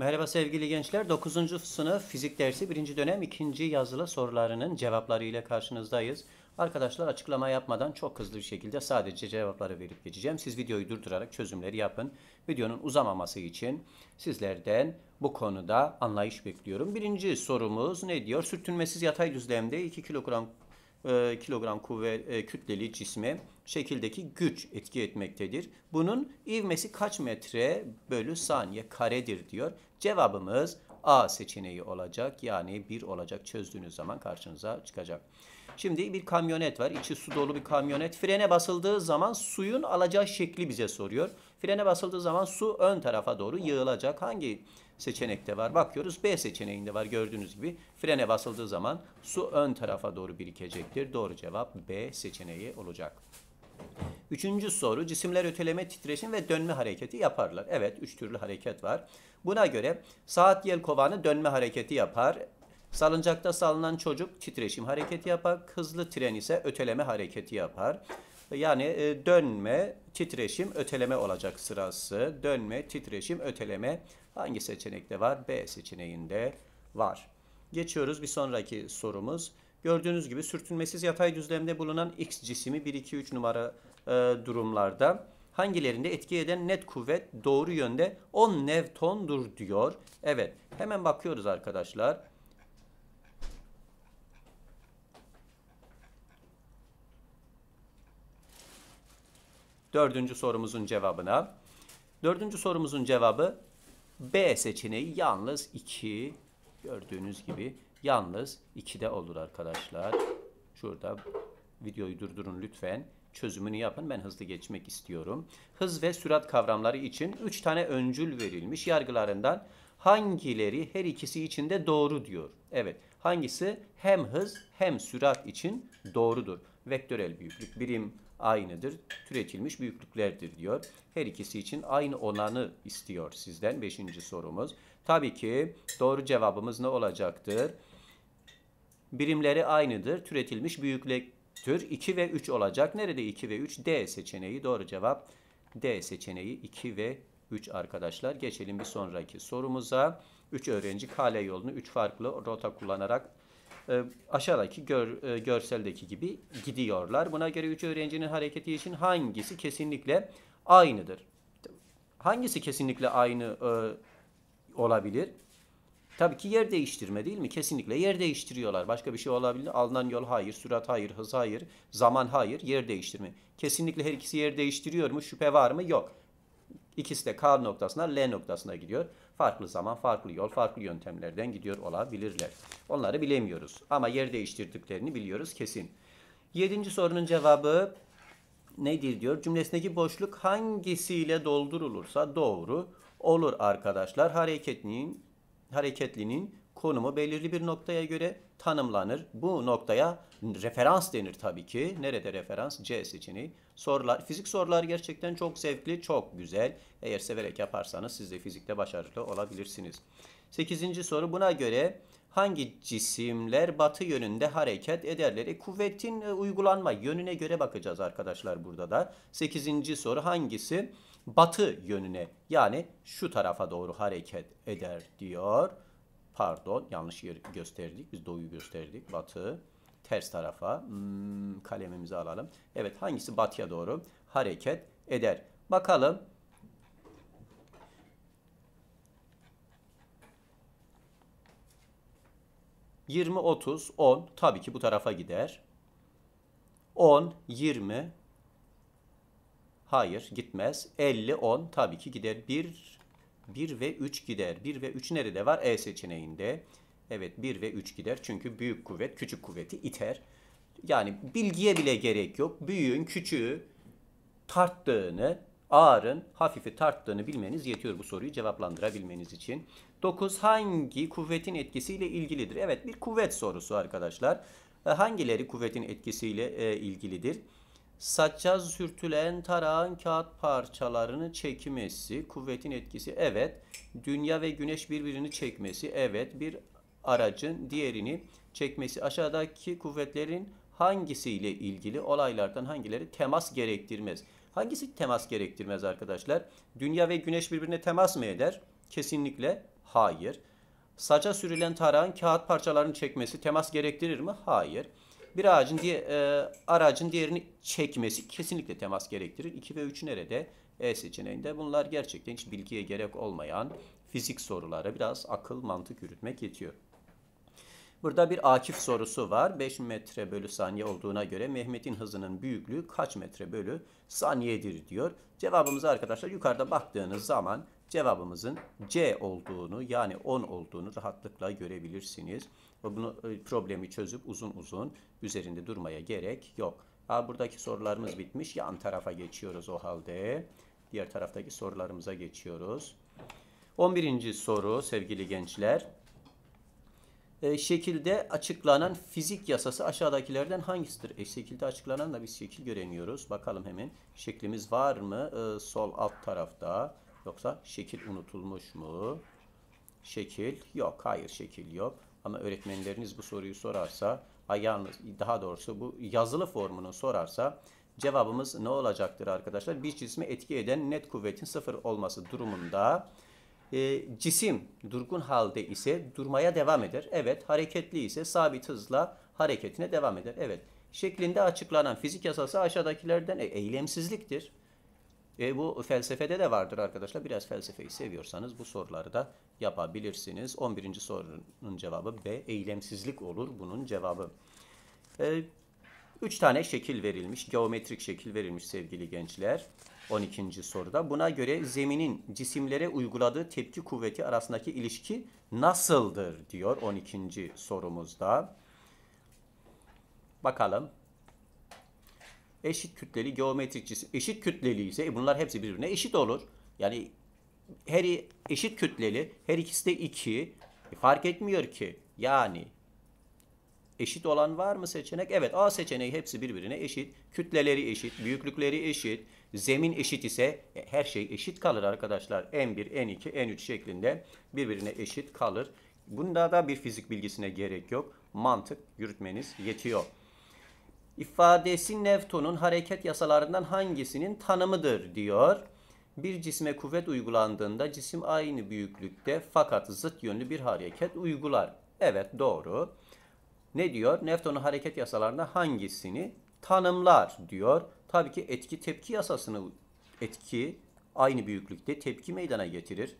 Merhaba sevgili gençler. 9. sınıf fizik dersi 1. dönem 2. yazılı sorularının cevapları ile karşınızdayız. Arkadaşlar açıklama yapmadan çok hızlı bir şekilde sadece cevapları verip geçeceğim. Siz videoyu durdurarak çözümleri yapın. Videonun uzamaması için sizlerden bu konuda anlayış bekliyorum. Birinci sorumuz ne diyor? Sürtünmesiz yatay düzlemde 2 kilogram e, kilogram kuvve e, kütleli cisme şekildeki güç etki etmektedir. Bunun ivmesi kaç metre bölü saniye karedir diyor. Cevabımız A seçeneği olacak. Yani 1 olacak çözdüğünüz zaman karşınıza çıkacak. Şimdi bir kamyonet var. İçi su dolu bir kamyonet. Frene basıldığı zaman suyun alacağı şekli bize soruyor. Frene basıldığı zaman su ön tarafa doğru yığılacak. Hangi seçenekte var? Bakıyoruz B seçeneğinde var gördüğünüz gibi. Frene basıldığı zaman su ön tarafa doğru birikecektir. Doğru cevap B seçeneği olacak. Üçüncü soru cisimler öteleme, titreşim ve dönme hareketi yaparlar. Evet üç türlü hareket var. Buna göre saat yel kovanı dönme hareketi yapar. Salıncakta salınan çocuk titreşim hareketi yapar. Hızlı tren ise öteleme hareketi yapar. Yani e, dönme, titreşim, öteleme olacak sırası. Dönme, titreşim, öteleme hangi seçenekte var? B seçeneğinde var. Geçiyoruz bir sonraki sorumuz. Gördüğünüz gibi sürtünmesiz yatay düzlemde bulunan X cismi 1, 2, 3 numara e, durumlarda hangilerinde etki eden net kuvvet doğru yönde 10 Newton'dur diyor. Evet hemen bakıyoruz arkadaşlar. Dördüncü sorumuzun cevabına. Dördüncü sorumuzun cevabı B seçeneği yalnız 2. Gördüğünüz gibi yalnız 2'de olur arkadaşlar. Şurada videoyu durdurun lütfen. Çözümünü yapın. Ben hızlı geçmek istiyorum. Hız ve sürat kavramları için 3 tane öncül verilmiş yargılarından hangileri her ikisi için de doğru diyor. Evet hangisi hem hız hem sürat için doğrudur vektörel büyüklük birim aynıdır, türetilmiş büyüklüklerdir diyor. Her ikisi için aynı olanı istiyor sizden. Beşinci sorumuz. Tabii ki doğru cevabımız ne olacaktır? Birimleri aynıdır, türetilmiş büyüklüktür. 2 ve 3 olacak. Nerede 2 ve 3? D seçeneği doğru cevap. D seçeneği 2 ve 3 arkadaşlar. Geçelim bir sonraki sorumuza. 3 öğrenci Kale yolunu 3 farklı rota kullanarak e, aşağıdaki gör, e, görseldeki gibi gidiyorlar. Buna göre üç öğrencinin hareketi için hangisi kesinlikle aynıdır? Hangisi kesinlikle aynı e, olabilir? Tabii ki yer değiştirme değil mi? Kesinlikle yer değiştiriyorlar. Başka bir şey olabilir. Alınan yol hayır, sürat hayır, hız hayır, zaman hayır, yer değiştirme. Kesinlikle her ikisi yer değiştiriyor mu? Şüphe var mı? Yok. İkisi de K noktasına L noktasına gidiyor. Farklı zaman, farklı yol, farklı yöntemlerden gidiyor olabilirler. Onları bilemiyoruz ama yer değiştirdiklerini biliyoruz kesin. Yedinci sorunun cevabı nedir diyor. Cümlesindeki boşluk hangisiyle doldurulursa doğru olur arkadaşlar. Hareketlinin, hareketlinin konumu belirli bir noktaya göre tanımlanır. Bu noktaya referans denir tabii ki. Nerede referans? C seçeneği. Sorular, fizik sorular gerçekten çok zevkli, çok güzel. Eğer severek yaparsanız siz de fizikte başarılı olabilirsiniz. Sekizinci soru buna göre hangi cisimler batı yönünde hareket ederler? E, kuvvetin e, uygulanma yönüne göre bakacağız arkadaşlar burada da. Sekizinci soru hangisi batı yönüne yani şu tarafa doğru hareket eder diyor. Pardon yanlış yer gösterdik. Biz doğuyu gösterdik. Batı ters tarafa hmm, kalemimizi alalım. Evet hangisi batıya doğru hareket eder? Bakalım. Yirmi, otuz, on. Tabii ki bu tarafa gider. On, yirmi. Hayır gitmez. Elli, on. Tabii ki gider. Bir, 1 ve 3 gider. 1 ve 3 nerede var? E seçeneğinde. Evet 1 ve 3 gider. Çünkü büyük kuvvet küçük kuvveti iter. Yani bilgiye bile gerek yok. Büyüğün küçüğü tarttığını, ağırın hafifi tarttığını bilmeniz yetiyor bu soruyu cevaplandırabilmeniz için. 9 hangi kuvvetin etkisiyle ilgilidir? Evet bir kuvvet sorusu arkadaşlar. E, hangileri kuvvetin etkisiyle e, ilgilidir? Saçacağız sürtülen tarağın kağıt parçalarını çekmesi, kuvvetin etkisi evet. Dünya ve güneş birbirini çekmesi evet. Bir aracın diğerini çekmesi. Aşağıdaki kuvvetlerin hangisiyle ilgili olaylardan hangileri temas gerektirmez? Hangisi temas gerektirmez arkadaşlar? Dünya ve güneş birbirine temas mı eder? Kesinlikle hayır. Saça sürülen tarağın kağıt parçalarını çekmesi temas gerektirir mi? Hayır bir ağacın diye e, aracın diğerini çekmesi kesinlikle temas gerektirir. 2 ve 3 nerede? E seçeneğinde. Bunlar gerçekten hiç bilgiye gerek olmayan fizik soruları. Biraz akıl, mantık yürütmek yetiyor. Burada bir akif sorusu var. 5 metre bölü saniye olduğuna göre Mehmet'in hızının büyüklüğü kaç metre bölü saniyedir diyor. cevabımızı arkadaşlar yukarıda baktığınız zaman cevabımızın C olduğunu yani 10 olduğunu rahatlıkla görebilirsiniz ve bunu e, problemi çözüp uzun uzun üzerinde durmaya gerek yok. Ha, buradaki sorularımız bitmiş. Yan tarafa geçiyoruz o halde. Diğer taraftaki sorularımıza geçiyoruz. 11. soru sevgili gençler. E, şekilde açıklanan fizik yasası aşağıdakilerden hangisidir? E, şekilde açıklanan da bir şekil göremiyoruz. Bakalım hemen şeklimiz var mı? E, sol alt tarafta. Yoksa şekil unutulmuş mu? Şekil yok. Hayır şekil yok. Ama öğretmenleriniz bu soruyu sorarsa, yalnız daha doğrusu bu yazılı formunu sorarsa cevabımız ne olacaktır arkadaşlar? Bir cisme etki eden net kuvvetin sıfır olması durumunda e, cisim durgun halde ise durmaya devam eder. Evet hareketli ise sabit hızla hareketine devam eder. Evet şeklinde açıklanan fizik yasası aşağıdakilerden e, eylemsizliktir. E, bu felsefede de vardır arkadaşlar. Biraz felsefeyi seviyorsanız bu soruları da yapabilirsiniz. 11. sorunun cevabı B. Eylemsizlik olur bunun cevabı. E, üç tane şekil verilmiş. Geometrik şekil verilmiş sevgili gençler. 12. soruda. Buna göre zeminin cisimlere uyguladığı tepki kuvveti arasındaki ilişki nasıldır diyor 12. sorumuzda. Bakalım eşit kütleli geometrik cisim. Eşit kütleli ise e bunlar hepsi birbirine eşit olur. Yani her eşit kütleli her ikisi de 2 e fark etmiyor ki. Yani eşit olan var mı seçenek? Evet A seçeneği hepsi birbirine eşit. Kütleleri eşit, büyüklükleri eşit, zemin eşit ise e, her şey eşit kalır arkadaşlar. N1, N2, N3 şeklinde birbirine eşit kalır. Bunda da bir fizik bilgisine gerek yok. Mantık yürütmeniz yetiyor ifadesi Newton'un hareket yasalarından hangisinin tanımıdır diyor. Bir cisme kuvvet uygulandığında cisim aynı büyüklükte fakat zıt yönlü bir hareket uygular. Evet doğru. Ne diyor? Newton'un hareket yasalarında hangisini tanımlar diyor. Tabii ki etki tepki yasasını etki aynı büyüklükte tepki meydana getirir.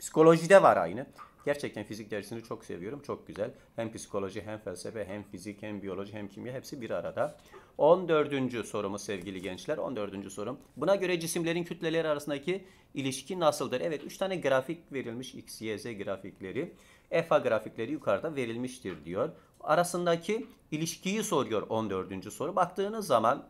Psikolojide var aynı. Gerçekten fizik dersini çok seviyorum. Çok güzel. Hem psikoloji hem felsefe hem fizik hem biyoloji hem kimya hepsi bir arada. 14. Sorumu sevgili gençler. 14. sorum. Buna göre cisimlerin kütleleri arasındaki ilişki nasıldır? Evet 3 tane grafik verilmiş X, Y, Z grafikleri. EFA grafikleri yukarıda verilmiştir diyor. Arasındaki ilişkiyi soruyor 14. soru. Baktığınız zaman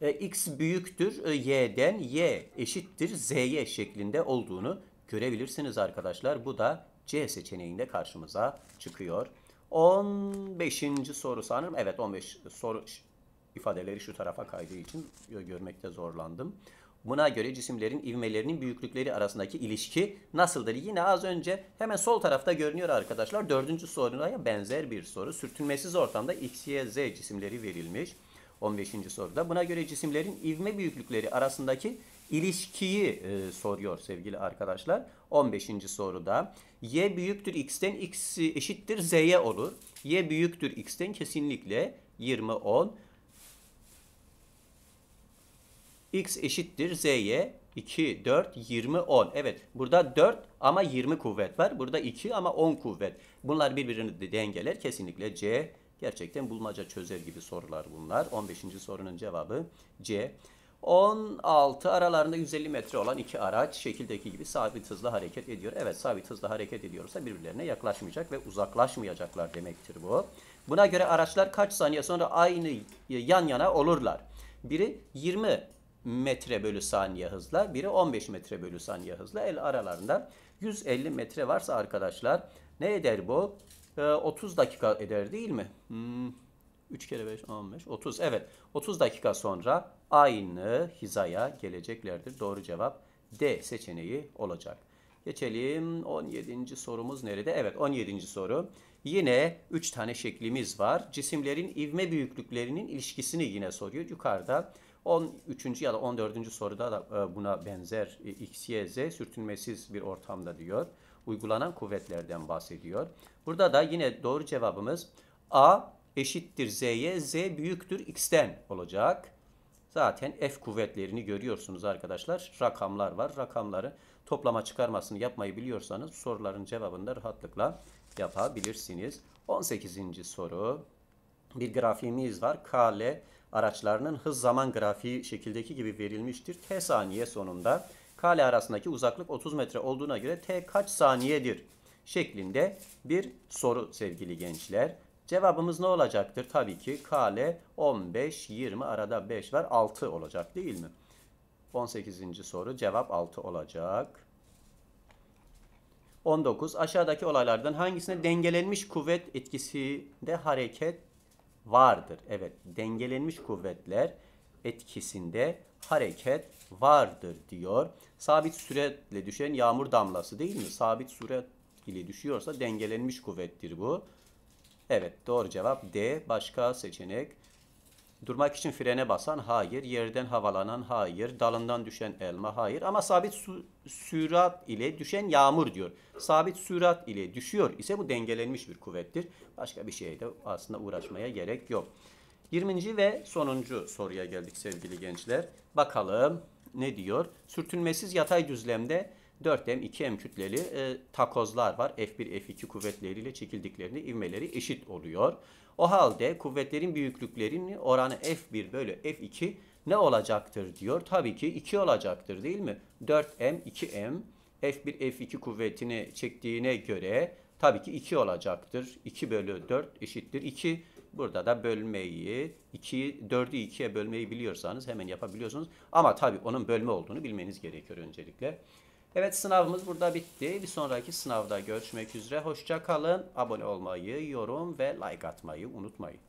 e, x büyüktür e, y'den y eşittir z'ye şeklinde olduğunu görebilirsiniz arkadaşlar. Bu da C seçeneğinde karşımıza çıkıyor. 15. soru sanırım. Evet 15 soru ifadeleri şu tarafa kaydığı için görmekte zorlandım. Buna göre cisimlerin ivmelerinin büyüklükleri arasındaki ilişki nasıldır? Yine az önce hemen sol tarafta görünüyor arkadaşlar. Dördüncü soruya benzer bir soru. Sürtünmesiz ortamda X, Y, Z cisimleri verilmiş. 15. soruda. Buna göre cisimlerin ivme büyüklükleri arasındaki ilişkiyi e, soruyor sevgili arkadaşlar. 15. soruda y büyüktür x'ten x eşittir z'ye olur. y büyüktür x'ten kesinlikle 20 10 x eşittir z'ye 2 4 20 10. Evet burada 4 ama 20 kuvvet var. Burada 2 ama 10 kuvvet. Bunlar birbirini de dengeler. Kesinlikle C gerçekten bulmaca çözer gibi sorular bunlar. 15. sorunun cevabı C. 16 aralarında 150 metre olan iki araç şekildeki gibi sabit hızla hareket ediyor. Evet sabit hızla hareket ediyorsa birbirlerine yaklaşmayacak ve uzaklaşmayacaklar demektir bu. Buna göre araçlar kaç saniye sonra aynı yan yana olurlar. Biri 20 metre bölü saniye hızla, biri 15 metre bölü saniye hızla. El aralarında 150 metre varsa arkadaşlar ne eder bu? Ee, 30 dakika eder değil mi? Hmm, 3 kere 5, 15, 30. Evet 30 dakika sonra aynı hizaya geleceklerdir. Doğru cevap D seçeneği olacak. Geçelim 17. sorumuz nerede? Evet 17. soru. Yine 3 tane şeklimiz var. Cisimlerin ivme büyüklüklerinin ilişkisini yine soruyor. Yukarıda 13. ya da 14. soruda da e, buna benzer e, x, y, z sürtünmesiz bir ortamda diyor. Uygulanan kuvvetlerden bahsediyor. Burada da yine doğru cevabımız A eşittir z'ye, z büyüktür x'ten olacak. Zaten F kuvvetlerini görüyorsunuz arkadaşlar. Rakamlar var. Rakamları toplama çıkarmasını yapmayı biliyorsanız soruların cevabını da rahatlıkla yapabilirsiniz. 18. soru. Bir grafiğimiz var. KL araçlarının hız zaman grafiği şekildeki gibi verilmiştir. T saniye sonunda KL arasındaki uzaklık 30 metre olduğuna göre T kaç saniyedir? Şeklinde bir soru sevgili gençler. Cevabımız ne olacaktır? Tabii ki kale 15, 20 arada 5 var 6 olacak değil mi? 18. soru cevap 6 olacak. 19. Aşağıdaki olaylardan hangisine dengelenmiş kuvvet etkisinde hareket vardır? Evet, dengelenmiş kuvvetler etkisinde hareket vardır diyor. Sabit süratle düşen yağmur damlası değil mi? Sabit sürat ile düşüyorsa dengelenmiş kuvvettir bu. Evet doğru cevap D. Başka seçenek. Durmak için frene basan hayır, yerden havalanan hayır, dalından düşen elma hayır ama sabit sürat ile düşen yağmur diyor. Sabit sürat ile düşüyor ise bu dengelenmiş bir kuvvettir. Başka bir şeyde aslında uğraşmaya gerek yok. 20. ve sonuncu soruya geldik sevgili gençler. Bakalım ne diyor? Sürtünmesiz yatay düzlemde 4M, 2M kütleli e, takozlar var. F1, F2 kuvvetleriyle çekildiklerinde ivmeleri eşit oluyor. O halde kuvvetlerin büyüklüklerinin oranı F1 bölü F2 ne olacaktır diyor. Tabii ki 2 olacaktır değil mi? 4M, 2M F1, F2 kuvvetini çektiğine göre tabii ki 2 olacaktır. 2 bölü 4 eşittir 2. Burada da bölmeyi 2'yi 4'ü 2'ye bölmeyi biliyorsanız hemen yapabiliyorsunuz. Ama tabii onun bölme olduğunu bilmeniz gerekiyor öncelikle. Evet sınavımız burada bitti. Bir sonraki sınavda görüşmek üzere. Hoşça kalın. Abone olmayı, yorum ve like atmayı unutmayın.